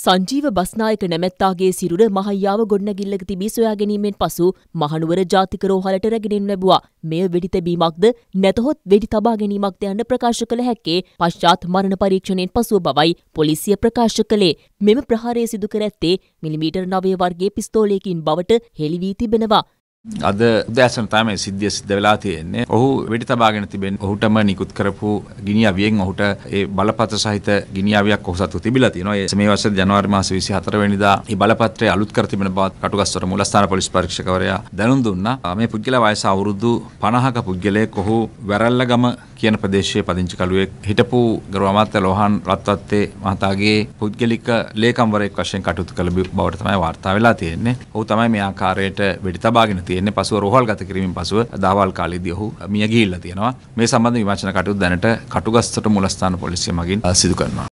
සංජීව බස්නායක නැමැත්තාගේ සිරුර මහයියාව ගොඩනැගිල්ලක තිබී සොයා ගැනීමෙන් පසු මහනුවර ජාතික රෝහලට රැගෙනින් ලැබුවා. මෙය වෙඩි තැබීමක්ද නැතහොත් වෙඩි තබා ගැනීමක්ද යන්න ප්‍රකාශ කළ හැක්කේ පශ්චාත් මරණ පරීක්ෂණයෙන් පසුව බවයි පොලිසිය ප්‍රකාශ කළේ. මෙම ප්‍රහාරය සිදු කර ඇත්තේ මිලිමීටර් 9 වර්ගයේ පිස්තෝලයකින් බවට හෙළි වී තිබෙනවා. අද උදෑසන තමයි සිද්ධිය සිද්ධ වෙලා තියෙන්නේ. ඔහු වෙඩි තබාගෙන තිබෙන ඔහුටම නිකුත් කරපු ගිනි අවියෙන් ඔහුට ඒ බලපත්‍ර සහිත ගිනි අවියක් ඔහු සතු තිබිලා තියෙනවා. ඒ මේ වසරේ ජනවාරි මාස 24 වෙනිදා මේ බලපත්‍රය අලුත් කර තිබෙන බවත් කටුගස්වර මූලස්ථාන පොලිස් පරීක්ෂකවරයා දැනුම් දුන්නා. මේ පුද්ගලයා වයස අවුරුදු 50ක පුද්ගලයෙක් ඔහු වැරැල්ලගම කියන ප්‍රදේශයේ පදිංචි කළුවෙක් හිටපු ගරු අමාත්‍ය ලෝහාන් රත්වත්තේ මහතාගේ පුද්ගලික ලේකම්වරයෙක් වශයෙන් කටයුතු කළ බවට තමයි වාර්තා වෙලා තියෙන්නේ. ඔහු තමයි මේ ආකාරයට වෙඩි තබාගෙන තියෙන්නේ. පසුව රෝහල් ගත කිරීමෙන් පසුව දහවල් කාලෙදී ඔහු මිය ගිහිල්ලා තියෙනවා. මේ සම්බන්ධ විමර්ශන කටයුතු දැනට කටුගස්සට මුලස්ථාන පොලිසිය මගින් සිදු කරනවා.